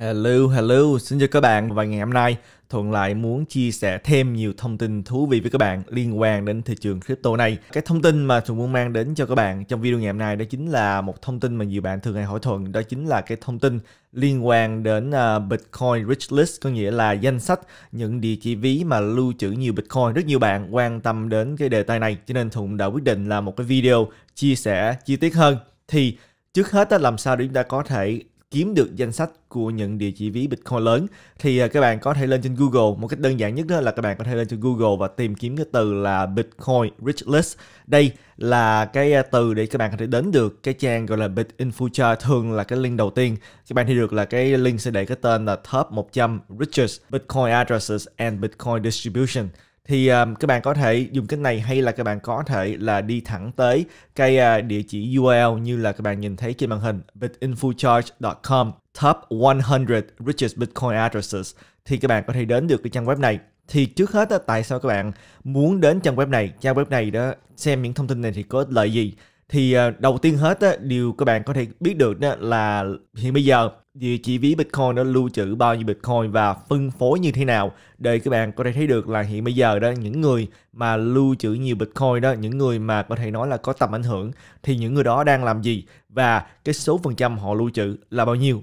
Hello, hello, xin chào các bạn và ngày hôm nay Thuận lại muốn chia sẻ thêm nhiều thông tin thú vị với các bạn liên quan đến thị trường crypto này. Cái thông tin mà Thuận muốn mang đến cho các bạn trong video ngày hôm nay đó chính là một thông tin mà nhiều bạn thường hay hỏi Thuận, đó chính là cái thông tin liên quan đến à, Bitcoin Rich List, có nghĩa là danh sách những địa chỉ ví mà lưu trữ nhiều Bitcoin. Rất nhiều bạn quan tâm đến cái đề tài này, cho nên Thuận đã quyết định là một cái video chia sẻ chi tiết hơn. Thì trước hết đó, làm sao để chúng ta có thể kiếm được danh sách của những địa chỉ ví Bitcoin lớn thì à, các bạn có thể lên trên Google một cách đơn giản nhất đó là các bạn có thể lên trên Google và tìm kiếm cái từ là Bitcoin Rich List đây là cái à, từ để các bạn có thể đến được cái trang gọi là BitInfoChart thường là cái link đầu tiên các bạn thấy được là cái link sẽ để cái tên là Top 100 Richest Bitcoin Addresses and Bitcoin Distribution thì um, các bạn có thể dùng cách này hay là các bạn có thể là đi thẳng tới cái uh, địa chỉ URL như là các bạn nhìn thấy trên màn hình bitinfocharge.com top 100 richest bitcoin addresses thì các bạn có thể đến được cái trang web này thì trước hết đó, tại sao các bạn muốn đến trang web này trang web này đó xem những thông tin này thì có ích lợi gì thì ờ, đầu tiên hết á, điều các bạn có thể biết được đó là hiện bây giờ thì chỉ ví Bitcoin nó lưu trữ bao nhiêu Bitcoin và phân phối như thế nào để các bạn có thể thấy được là hiện bây giờ đó những người mà lưu trữ nhiều Bitcoin đó những người mà có thể nói là có tầm ảnh hưởng thì những người đó đang làm gì và cái số phần trăm họ lưu trữ là bao nhiêu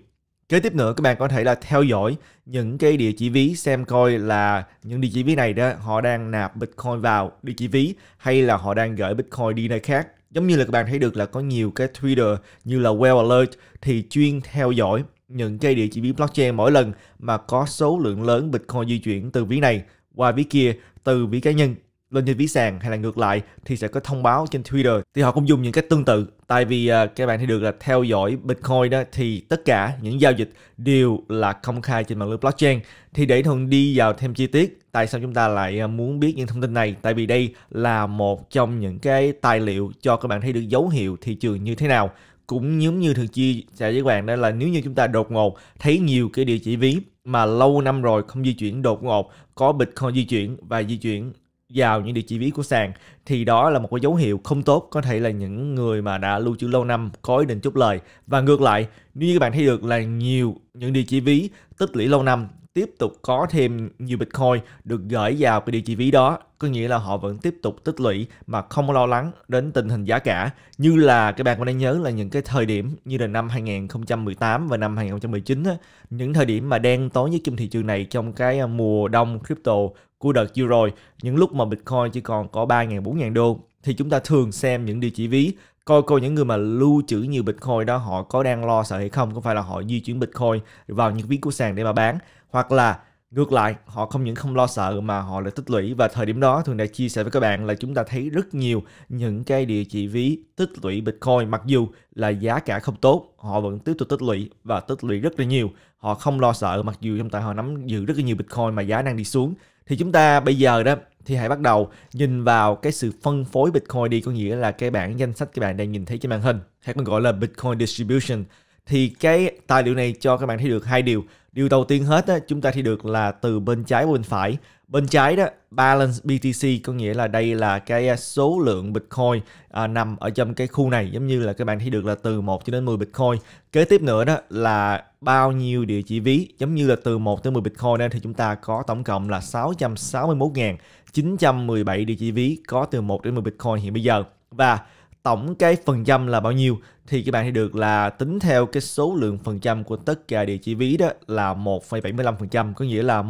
Kế tiếp nữa các bạn có thể là theo dõi những cái địa chỉ ví xem coi là những địa chỉ ví này đó họ đang nạp Bitcoin vào địa chỉ ví hay là họ đang gửi Bitcoin đi nơi khác giống như là các bạn thấy được là có nhiều cái Twitter như là Well Alert thì chuyên theo dõi những cái địa chỉ ví blockchain mỗi lần mà có số lượng lớn Bitcoin di chuyển từ ví này qua ví kia từ ví cá nhân lên trên ví sàn hay là ngược lại thì sẽ có thông báo trên Twitter thì họ cũng dùng những cách tương tự tại vì uh, các bạn thấy được là theo dõi Bitcoin đó thì tất cả những giao dịch đều là công khai trên mạng lưới blockchain thì để thuận đi vào thêm chi tiết tại sao chúng ta lại à, muốn biết những thông tin này tại vì đây là một trong những cái tài liệu cho các bạn thấy được dấu hiệu thị trường như thế nào cũng giống như thường chia sẻ với các bạn đó là nếu như chúng ta đột ngột thấy nhiều cái địa chỉ ví mà lâu năm rồi không di chuyển đột ngột có bitcoin di chuyển và di chuyển vào những địa chỉ ví của sàn thì đó là một cái dấu hiệu không tốt có thể là những người mà đã lưu trữ lâu năm có ý định chốt lời và ngược lại nếu như các bạn thấy được là nhiều những địa chỉ ví tích lũy lâu năm tiếp tục có thêm nhiều bitcoin được gửi vào cái địa chỉ ví đó có nghĩa là họ vẫn tiếp tục tích lũy mà không lo lắng đến tình hình giá cả như là các bạn có đang nhớ là những cái thời điểm như là năm 2018 và năm 2019 á, những thời điểm mà đen tối nhất trong thị trường này trong cái à, mùa đông crypto của đợt vừa rồi, những lúc mà Bitcoin chỉ còn có 3.000, 4.000 đô, thì chúng ta thường xem những địa chỉ ví coi coi những người mà lưu trữ nhiều bitcoin đó họ có đang lo sợ hay không có phải là họ di chuyển bitcoin vào những ví của sàn để mà bán hoặc là ngược lại họ không những không lo sợ mà họ lại tích lũy và thời điểm đó thường đã chia sẻ với các bạn là chúng ta thấy rất nhiều những cái địa chỉ ví tích lũy bitcoin mặc dù là giá cả không tốt họ vẫn tiếp tục tích lũy và tích lũy rất là nhiều họ không lo sợ mặc dù trong tay họ nắm giữ rất là nhiều bitcoin mà giá đang đi xuống thì chúng ta bây giờ đó thì hãy bắt đầu nhìn vào cái sự phân phối Bitcoin đi có nghĩa là cái bảng danh sách các bạn đang nhìn thấy trên màn hình hay còn gọi là Bitcoin Distribution thì cái tài liệu này cho các bạn thấy được hai điều điều đầu tiên hết á, chúng ta thấy được là từ bên trái bên phải bên trái đó balance BTC có nghĩa là đây là cái số lượng Bitcoin à, nằm ở trong cái khu này giống như là các bạn thấy được là từ 1 cho đến 10 Bitcoin kế tiếp nữa đó là bao nhiêu địa chỉ ví giống như là từ 1 tới 10 Bitcoin đây thì chúng ta có tổng cộng là 661.917 địa chỉ ví có từ 1 đến 10 Bitcoin hiện bây giờ và tổng cái phần trăm là bao nhiêu thì các bạn thấy được là tính theo cái số lượng phần trăm của tất cả địa chỉ ví đó là 1,75% có nghĩa là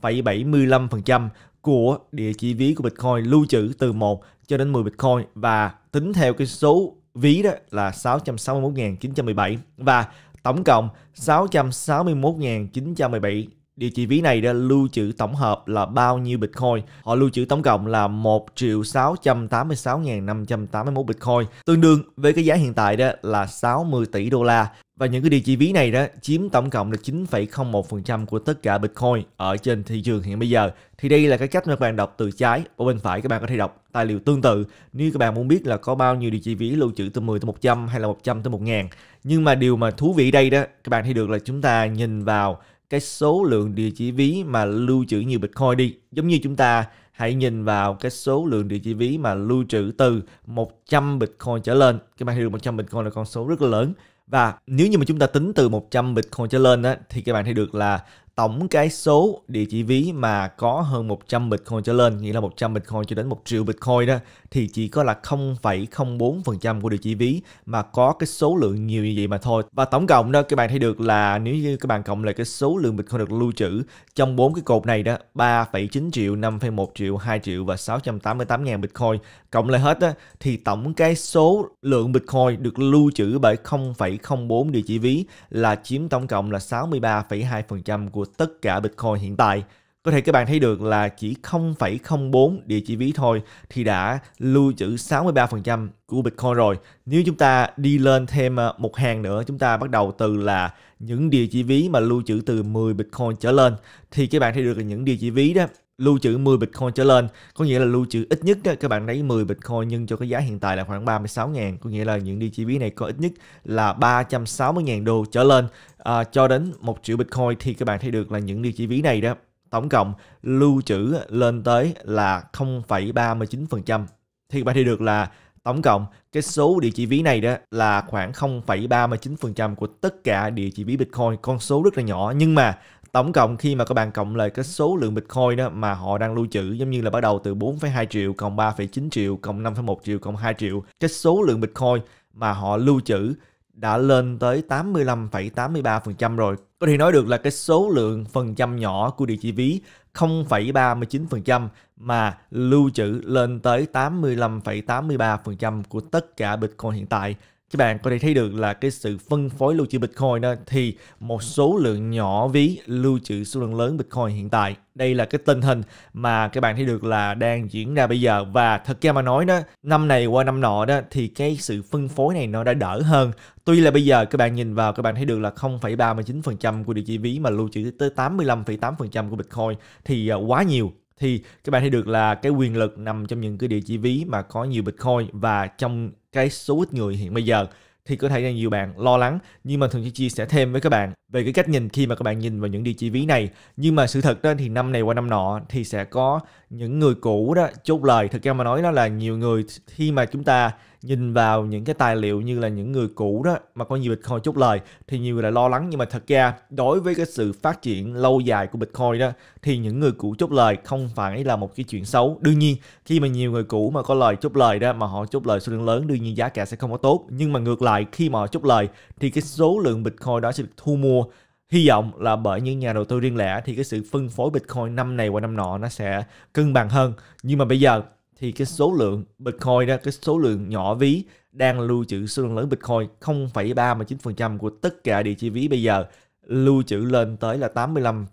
1,75% của địa chỉ ví của Bitcoin lưu trữ từ 1 cho đến 10 Bitcoin và tính theo cái số ví đó là 661.917 và Tổng cộng 661.917 địa chỉ ví này đã lưu trữ tổng hợp là bao nhiêu Bitcoin. Họ lưu trữ tổng cộng là 1 triệu 686.581 Bitcoin, tương đương với cái giá hiện tại đó là 60 tỷ đô la. Và những cái địa chỉ ví này đó chiếm tổng cộng là 9,01% của tất cả Bitcoin ở trên thị trường hiện bây giờ. Thì đây là cái cách mà các bạn đọc từ trái, ở bên phải các bạn có thể đọc tài liệu tương tự. Nếu các bạn muốn biết là có bao nhiêu địa chỉ ví lưu trữ từ 10 tới 100 hay là 100 tới 1000. Nhưng mà điều mà thú vị đây đó, các bạn thấy được là chúng ta nhìn vào cái số lượng địa chỉ ví mà lưu trữ nhiều Bitcoin đi. Giống như chúng ta hãy nhìn vào cái số lượng địa chỉ ví mà lưu trữ từ 100 Bitcoin trở lên. Các bạn thấy được 100 Bitcoin là con số rất là lớn và nếu như mà chúng ta tính từ 100 Bitcoin trở lên á, thì các bạn thấy được là tổng cái số địa chỉ ví mà có hơn 100 Bitcoin trở lên, nghĩa là 100 Bitcoin cho đến 1 triệu Bitcoin đó, thì chỉ có là 0,04% của địa chỉ ví mà có cái số lượng nhiều như vậy mà thôi. Và tổng cộng đó, các bạn thấy được là nếu như các bạn cộng lại cái số lượng Bitcoin được lưu trữ trong bốn cái cột này đó, 3,9 triệu, 5,1 triệu, 2 triệu và 688.000 Bitcoin, cộng lại hết đó, thì tổng cái số lượng Bitcoin được lưu trữ bởi 0,04 địa chỉ ví là chiếm tổng cộng là 63,2% của tất cả Bitcoin hiện tại. Có thể các bạn thấy được là chỉ 0,04 địa chỉ ví thôi thì đã lưu trữ 63% của Bitcoin rồi. Nếu chúng ta đi lên thêm ờ, một hàng nữa, chúng ta bắt đầu từ là những địa chỉ ví mà lưu trữ từ 10 Bitcoin trở lên thì các bạn thấy được là những địa chỉ ví đó lưu trữ 10 Bitcoin trở lên có nghĩa là lưu trữ ít nhất các bạn lấy 10 Bitcoin nhưng cho cái giá hiện tại là khoảng 36 ngàn có nghĩa là những đi chi phí này có ít nhất là 360 ngàn đô trở lên à, cho đến 1 triệu Bitcoin thì các bạn thấy được là những đi chi phí này đó tổng cộng lưu trữ lên tới là 0,39% thì các bạn thấy được là tổng cộng cái số địa chỉ ví này đó là khoảng 0,39% của tất cả địa chỉ ví Bitcoin con số rất là nhỏ nhưng mà tổng cộng khi mà các bạn cộng lại cái số lượng Bitcoin đó mà họ đang lưu trữ giống như là bắt đầu từ 4,2 triệu cộng 3,9 triệu cộng 5,1 triệu cộng 2 triệu cái số lượng Bitcoin mà họ lưu trữ đã lên tới 85,83% rồi. Có thể nói được là cái số lượng phần trăm nhỏ của địa chỉ ví 0,39% mà lưu trữ lên tới 85,83% của tất cả Bitcoin hiện tại các bạn có thể thấy được là cái sự phân phối lưu trữ Bitcoin đó thì một số lượng nhỏ ví lưu trữ số lượng lớn Bitcoin hiện tại. Đây là cái tình hình mà các bạn thấy được là đang diễn ra bây giờ và thật ra mà nói đó, năm này qua năm nọ đó thì cái sự phân phối này nó đã đỡ hơn. Tuy là bây giờ các bạn nhìn vào các bạn thấy được là 0,39% của địa chỉ ví mà lưu trữ tới 85,8% của Bitcoin thì à, quá nhiều thì các bạn thấy được là cái quyền lực nằm trong những cái địa chỉ ví mà có nhiều Bitcoin và trong cái số ít người hiện bây giờ thì có thể là nhiều bạn lo lắng nhưng mà thường sẽ chia sẻ thêm với các bạn về cái cách nhìn khi mà các bạn nhìn vào những địa chỉ ví này nhưng mà sự thật đó thì năm này qua năm nọ thì sẽ có những người cũ đó chốt lời thực ra mà nói đó là nhiều người khi mà chúng ta nhìn vào những cái tài liệu như là những người cũ đó mà có nhiều Bitcoin chốt lời thì nhiều người lại lo lắng nhưng mà thật ra đối với cái sự phát triển lâu dài của Bitcoin đó thì những người cũ chốt lời không phải là một cái chuyện xấu. Đương nhiên khi mà nhiều người cũ mà có lời chốt lời đó mà họ chốt lời số lượng lớn đương nhiên giá cả sẽ không có tốt nhưng mà ngược lại khi mà họ chốt lời thì cái số lượng Bitcoin đó sẽ được thu mua hy vọng là bởi những nhà đầu tư riêng lẻ thì cái sự phân phối Bitcoin năm này qua năm nọ nó sẽ cân bằng hơn. Nhưng mà bây giờ thì cái số lượng Bitcoin đó, cái số lượng nhỏ ví đang lưu trữ số lượng lớn Bitcoin 0,39% của tất cả địa chỉ ví bây giờ lưu trữ lên tới là 85,8%.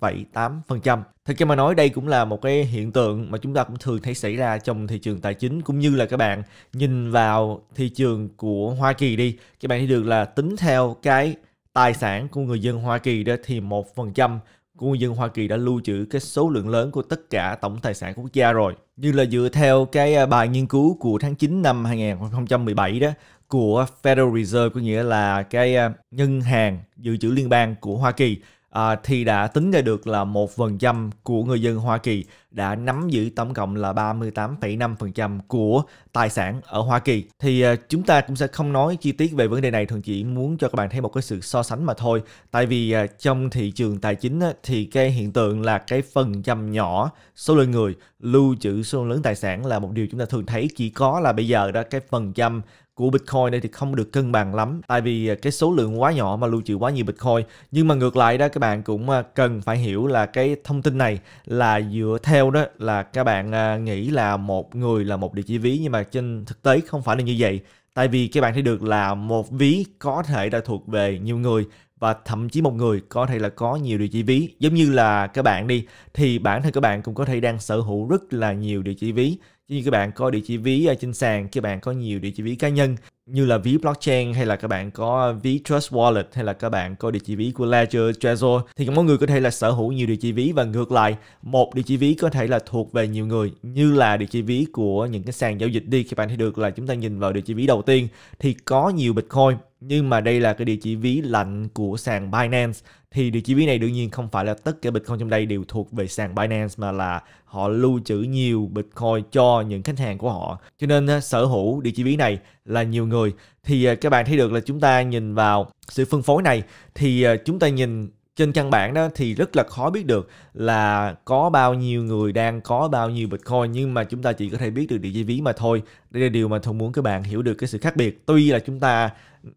Thật ra mà nói đây cũng là một cái hiện tượng mà chúng ta cũng thường thấy xảy ra trong thị trường tài chính cũng như là các bạn nhìn vào thị trường của Hoa Kỳ đi. Các bạn thấy được là tính theo cái tài sản của người dân Hoa Kỳ đó thì 1% quân dân Hoa Kỳ đã lưu trữ cái số lượng lớn của tất cả tổng tài sản của quốc gia rồi. Như là dựa theo cái à, bài nghiên cứu của tháng 9 năm 2017 đó của Federal Reserve có nghĩa là cái à, ngân hàng dự trữ liên bang của Hoa Kỳ à, thì đã tính ra được là một phần trăm của người dân Hoa Kỳ đã nắm giữ tổng cộng là 38,5% của tài sản ở Hoa Kỳ. Thì à, chúng ta cũng sẽ không nói chi tiết về vấn đề này, thường chỉ muốn cho các bạn thấy một cái sự so sánh mà thôi. Tại vì à, trong thị trường tài chính á, thì cái hiện tượng là cái phần trăm nhỏ số lượng người lưu trữ số lượng lớn tài sản là một điều chúng ta thường thấy chỉ có là bây giờ đó cái phần trăm của Bitcoin đây thì không được cân bằng lắm tại vì à, cái số lượng quá nhỏ mà lưu trữ quá nhiều Bitcoin nhưng mà ngược lại đó các bạn cũng à, cần phải hiểu là cái thông tin này là dựa theo đó là các bạn à, nghĩ là một người là một địa chỉ ví nhưng mà trên thực tế không phải là như vậy tại vì các bạn thấy được là một ví có thể đã thuộc về nhiều người và thậm chí một người có thể là có nhiều địa chỉ ví giống như là các bạn đi thì bản thân các bạn cũng có thể đang sở hữu rất là nhiều địa chỉ ví Chứ như các bạn có địa chỉ ví ở trên sàn, các bạn có nhiều địa chỉ ví cá nhân như là ví blockchain hay là các bạn có ví Trust Wallet hay là các bạn có địa chỉ ví của Ledger Trezor thì mọi người có thể là sở hữu nhiều địa chỉ ví và ngược lại một địa chỉ ví có thể là thuộc về nhiều người như là địa chỉ ví của những cái sàn giao dịch đi các bạn thấy được là chúng ta nhìn vào địa chỉ ví đầu tiên thì có nhiều Bitcoin nhưng mà đây là cái địa chỉ ví lạnh của sàn Binance thì địa chỉ ví này đương nhiên không phải là tất cả Bitcoin trong đây đều thuộc về sàn Binance mà là họ lưu trữ nhiều Bitcoin cho những khách hàng của họ. Cho nên sở hữu địa chỉ ví này là nhiều người thì à, các bạn thấy được là chúng ta nhìn vào sự phân phối này thì à, chúng ta nhìn trên căn bản đó thì rất là khó biết được là có bao nhiêu người đang có bao nhiêu Bitcoin nhưng mà chúng ta chỉ có thể biết được địa chỉ ví mà thôi. Đây là điều mà Thông muốn các bạn hiểu được cái sự khác biệt. Tuy là chúng ta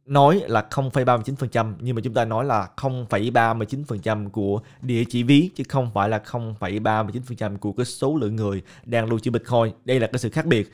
nói là 0,39% nhưng mà chúng ta nói là 0,39% của địa chỉ ví chứ không phải là 0,39% của cái số lượng người đang lưu trữ Bitcoin. Đây là cái sự khác biệt.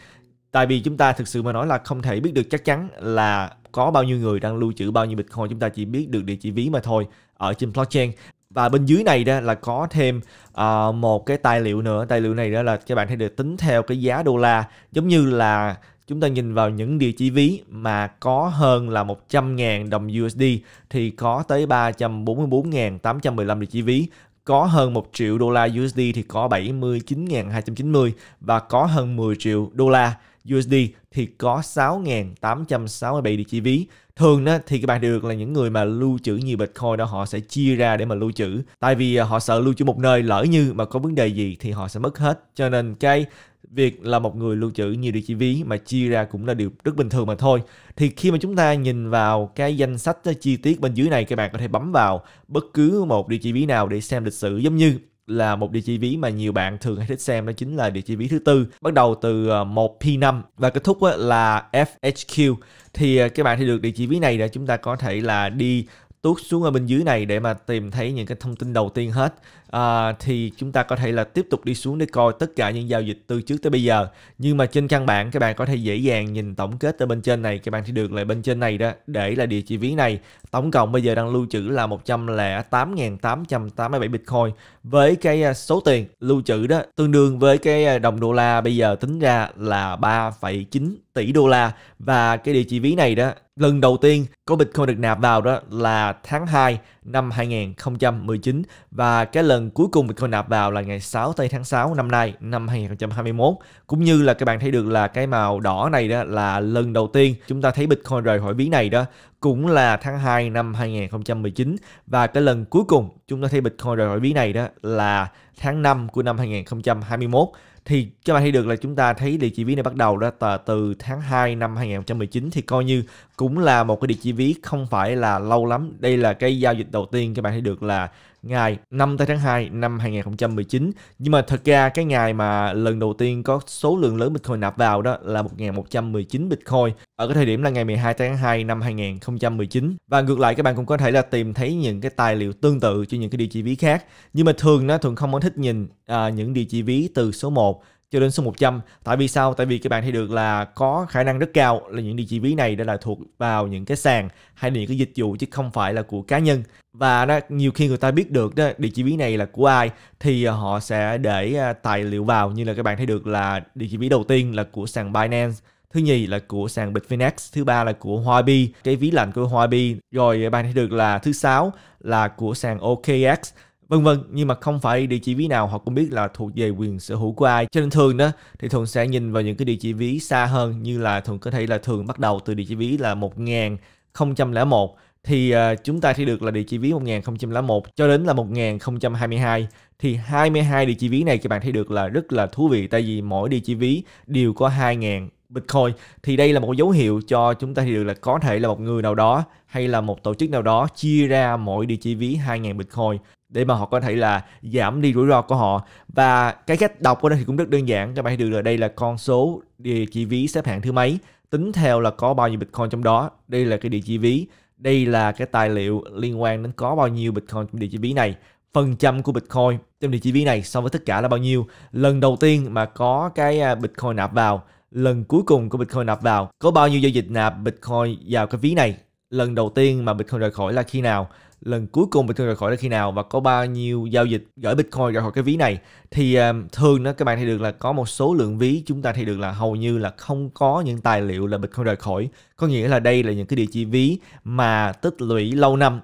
Tại vì chúng ta thực sự mà nói là không thể biết được chắc chắn là có bao nhiêu người đang lưu trữ bao nhiêu Bitcoin, chúng ta chỉ biết được địa chỉ ví mà thôi ở trên blockchain và bên dưới này đó là có thêm uh, một cái tài liệu nữa tài liệu này đó là các bạn thấy được tính theo cái giá đô la giống như là chúng ta nhìn vào những địa chỉ ví mà có hơn là 100.000 đồng USD thì có tới 344.815 địa chỉ ví, có hơn 1 triệu đô la USD thì có 79.290 và có hơn 10 triệu đô la USD thì có 6.867 địa chỉ ví. Thường đó, thì các bạn được là những người mà lưu trữ nhiều Bitcoin đó họ sẽ chia ra để mà lưu trữ. Tại vì à, họ sợ lưu trữ một nơi lỡ như mà có vấn đề gì thì họ sẽ mất hết. Cho nên cái việc là một người lưu trữ nhiều địa chỉ ví mà chia ra cũng là điều rất bình thường mà thôi. Thì khi mà chúng ta nhìn vào cái danh sách chi tiết bên dưới này các bạn có thể bấm vào bất cứ một địa chỉ ví nào để xem lịch sử giống như là một địa chỉ ví mà nhiều bạn thường hay thích xem đó chính là địa chỉ ví thứ tư bắt đầu từ 1P5 ờ, và kết thúc là FHQ thì ờ, các bạn thì được địa chỉ ví này để chúng ta có thể là đi tuốt xuống ở bên dưới này để mà tìm thấy những cái thông tin đầu tiên hết à, thì chúng ta có thể là tiếp tục đi xuống để coi tất cả những giao dịch từ trước tới bây giờ nhưng mà trên căn bản các bạn có thể dễ dàng nhìn tổng kết ở bên trên này các bạn thì được lại bên trên này đó để là địa chỉ ví này tổng cộng bây giờ đang lưu trữ là 108.887 Bitcoin với cái à, số tiền lưu trữ đó tương đương với cái à, đồng đô la bây giờ tính ra là 3,9 tỷ đô la và cái địa chỉ ví này đó Lần đầu tiên có Bitcoin được nạp vào đó là tháng 2 năm 2019 và cái lần cuối cùng Bitcoin nạp vào là ngày 6 tây tháng 6 năm nay năm 2021. Cũng như là các bạn thấy được là cái màu đỏ này đó là lần đầu tiên chúng ta thấy Bitcoin rời khỏi ví này đó cũng là tháng 2 năm 2019 và cái lần cuối cùng chúng ta thấy Bitcoin rời khỏi ví này đó là tháng 5 của năm 2021 thì các bạn thấy được là chúng ta thấy địa chỉ ví này bắt đầu ra từ, từ tháng 2 năm 2019 thì coi như cũng là một cái địa chỉ ví không phải là lâu lắm đây là cái giao dịch đầu tiên các bạn thấy được là ngày 5 tháng 2 năm 2019. Nhưng mà thật ra cái ngày mà lần đầu tiên có số lượng lớn Bitcoin nạp vào đó là 1119 Bitcoin ở cái thời điểm là ngày 12 tháng 2 năm 2019. Và ngược lại các bạn cũng có thể là tìm thấy những cái tài liệu tương tự cho những cái địa chỉ ví khác. Nhưng mà thường nó thường không có thích nhìn à, những địa chỉ ví từ số 1 cho đến số 100 tại vì sao tại vì các bạn thấy được là có khả năng rất cao là những địa chỉ ví này đã là thuộc vào những cái sàn hay những cái dịch vụ chứ không phải là của cá nhân và đó, nhiều khi người ta biết được đó địa chỉ ví này là của ai thì ờ, họ sẽ để ờ, tài liệu vào như là các bạn thấy được là địa chỉ ví đầu tiên là của sàn Binance thứ nhì là của sàn Bitfinex, thứ ba là của Huobi, cái ví lạnh của Huobi, rồi bạn thấy được là thứ sáu là của sàn OKX, vân vân nhưng mà không phải địa chỉ ví nào họ cũng biết là thuộc về quyền sở hữu của ai cho nên thường đó thì thường sẽ nhìn vào những cái địa chỉ ví xa hơn như là thường có thể là thường bắt đầu từ địa chỉ ví là 1001 thì à, chúng ta thấy được là địa chỉ ví 1001 cho đến là 1022 thì 22 địa chỉ ví này các bạn thấy được là rất là thú vị tại vì mỗi địa chỉ ví đều có 2000 Bitcoin thì đây là một dấu hiệu cho chúng ta thấy được là có thể là một người nào đó hay là một tổ chức nào đó chia ra mỗi địa chỉ ví 2.000 Bitcoin để mà họ có thể là giảm đi rủi ro của họ và cái cách đọc của nó thì cũng rất đơn giản các bạn hãy được là đây là con số địa chỉ ví xếp hạng thứ mấy tính theo là có bao nhiêu bitcoin trong đó đây là cái địa chỉ ví đây là cái tài liệu liên quan đến có bao nhiêu bitcoin trong địa chỉ ví này phần trăm của bitcoin trong địa chỉ ví này so với tất cả là bao nhiêu lần đầu tiên mà có cái à, bitcoin nạp vào lần cuối cùng của bitcoin nạp vào có bao nhiêu giao dịch nạp bitcoin vào cái ví này lần đầu tiên mà bitcoin rời khỏi là khi nào lần cuối cùng Bitcoin rời khỏi là khi nào và có bao nhiêu giao dịch gửi Bitcoin ra khỏi cái ví này thì um, thường đó các bạn thấy được là có một số lượng ví chúng ta thấy được là hầu như là không có những tài liệu là Bitcoin rời khỏi có nghĩa là đây là những cái địa chỉ ví mà tích lũy lâu năm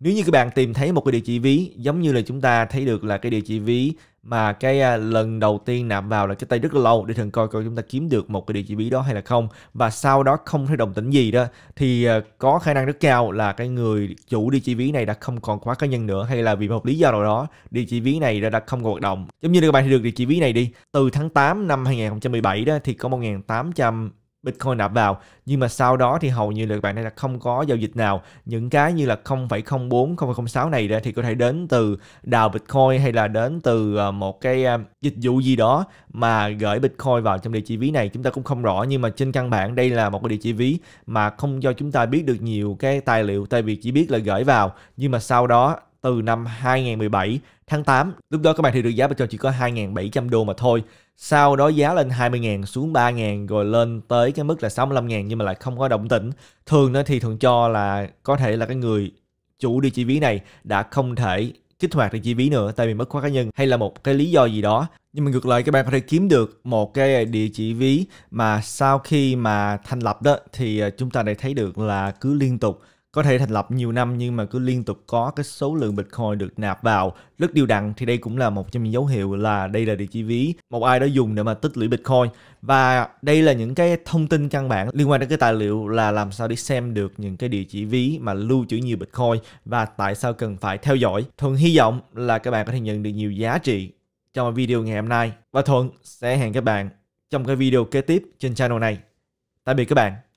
nếu như các bạn tìm thấy một cái địa chỉ ví giống như là chúng ta thấy được là cái địa chỉ ví mà cái à, lần đầu tiên nạp vào là cái tay rất là lâu để thường coi coi chúng ta kiếm được một cái địa chỉ ví đó hay là không và sau đó không thấy đồng tĩnh gì đó thì à, có khả năng rất cao là cái người chủ địa chỉ ví này đã không còn khóa cá nhân nữa hay là vì một lý do nào đó địa chỉ ví này đã, không còn hoạt động giống như các bạn thì được địa chỉ ví này đi từ tháng 8 năm 2017 đó thì có 1800 Bitcoin nạp vào nhưng mà sau đó thì hầu như là bạn này là không có giao dịch nào những cái như là 0,04 0,06 này ra thì có thể đến từ đào Bitcoin hay là đến từ ờ, một cái ờ, dịch vụ gì đó mà gửi Bitcoin vào trong địa chỉ ví này chúng ta cũng không rõ nhưng mà trên căn bản đây là một cái địa chỉ ví mà không cho chúng ta biết được nhiều cái tài liệu tại vì chỉ biết là gửi vào nhưng mà sau đó từ năm 2017 tháng 8 lúc đó các bạn thì được giá Bitcoin chỉ có 2.700 đô mà thôi sau đó giá lên 20.000 xuống 3.000 rồi lên tới cái mức là 65.000 nhưng mà lại không có động tĩnh thường nó thì thường cho là có thể là cái người chủ đi chi phí này đã không thể kích hoạt được chi phí nữa tại vì mất khóa cá nhân hay là một cái lý do gì đó nhưng mà ngược lại các bạn có thể kiếm được một cái địa chỉ ví mà sau khi mà thành lập đó thì à, chúng ta lại thấy được là cứ liên tục có thể thành lập nhiều năm nhưng mà cứ liên tục có cái số lượng Bitcoin được nạp vào rất đều đặn thì đây cũng là một trong những dấu hiệu là đây là địa chỉ ví một ai đó dùng để mà tích lũy Bitcoin và đây là những cái thông tin căn bản liên quan đến cái tài liệu là làm sao để xem được những cái địa chỉ ví mà lưu trữ nhiều Bitcoin và tại sao cần phải theo dõi. Thuận hy vọng là các bạn có thể nhận được nhiều giá trị trong video ngày hôm nay và Thuận sẽ hẹn các bạn trong cái video kế tiếp trên channel này. Tạm biệt các bạn.